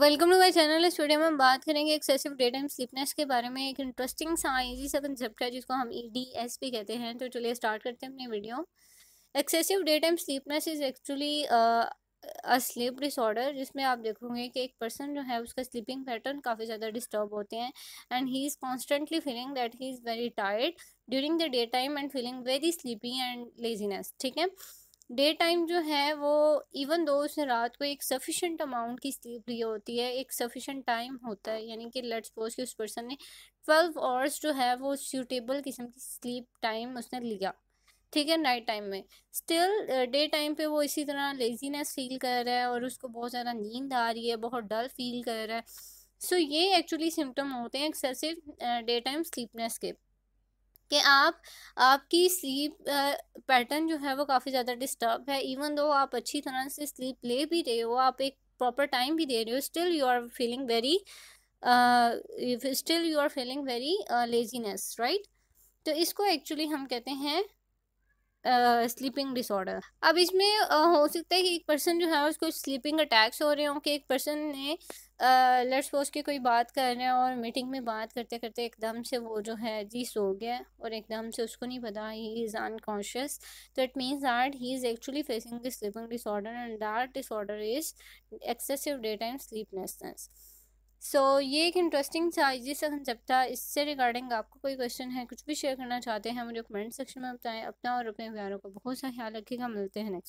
welcome to my channel इस में हम बात करेंगे एक्सेसिव डे टाइम स्लीपनेस के बारे में एक इंटरेस्टिंग सा इजी सा कंसेप्ट है जिसको हम ई डी एस भी कहते हैं तो चलिए स्टार्ट करते हैं अपनी video excessive day time sleepiness is actually a sleep disorder जिसमें आप देखोगे कि एक पर्सन जो है उसका स्लीपिंग पैटर्न काफ़ी ज़्यादा डिस्टर्ब होते हैं and he is constantly feeling that he is very tired during the day time and feeling very sleepy and laziness ठीक है डे टाइम जो है वो इवन दो उसने रात को एक सफिशेंट अमाउंट की स्लीप ली होती है एक सफिशेंट टाइम होता है यानी कि लेट्स सपोज कि उस पर्सन ने ट्वेल्व आवर्स जो है वो सूटेबल किस्म की स्लीप टाइम उसने लिया ठीक है नाइट टाइम में स्टिल डे टाइम पे वो इसी तरह लेजीनेस फील कर रहा है और उसको बहुत ज़्यादा नींद आ रही है बहुत डल फील कर रहा है सो so, ये एक्चुअली सिम्टम होते हैं एक्सेसिव डे टाइम स्लीपनेस के कि आप आपकी स्लीप पैटर्न जो है वो काफ़ी ज़्यादा डिस्टर्ब है इवन दो आप अच्छी तरह से स्लीप ले भी रहे हो आप एक प्रॉपर टाइम भी दे रहे हो still you are feeling very still you are feeling very laziness right तो इसको एक्चुअली हम कहते हैं स्लीपिंग uh, डिसऑर्डर अब इसमें uh, हो सकता है कि एक पर्सन जो है उसको स्लीपिंग अटैक्स हो रहे हों कि एक पर्सन ने लेट्स सपोज के कोई बात कर रहे हैं और मीटिंग में बात करते करते एकदम से वो जो है जी सो गया और एकदम से उसको नहीं पता ही इज़ अनकॉन्शियस तो it means that he is actually facing this sleeping disorder and that disorder is excessive day time sleeplessness so so, ये एक इंटरेस्टिंग साइजी सा कंसेप्ट था इससे रिगार्डिंग आपको कोई क्वेश्चन है कुछ भी शेयर करना चाहते हैं मुझे कमेंट सेक्शन में बताएं अपना और अपने प्यारों का बहुत सा ख्याल रखिएगा मिलते हैं नेक्स्ट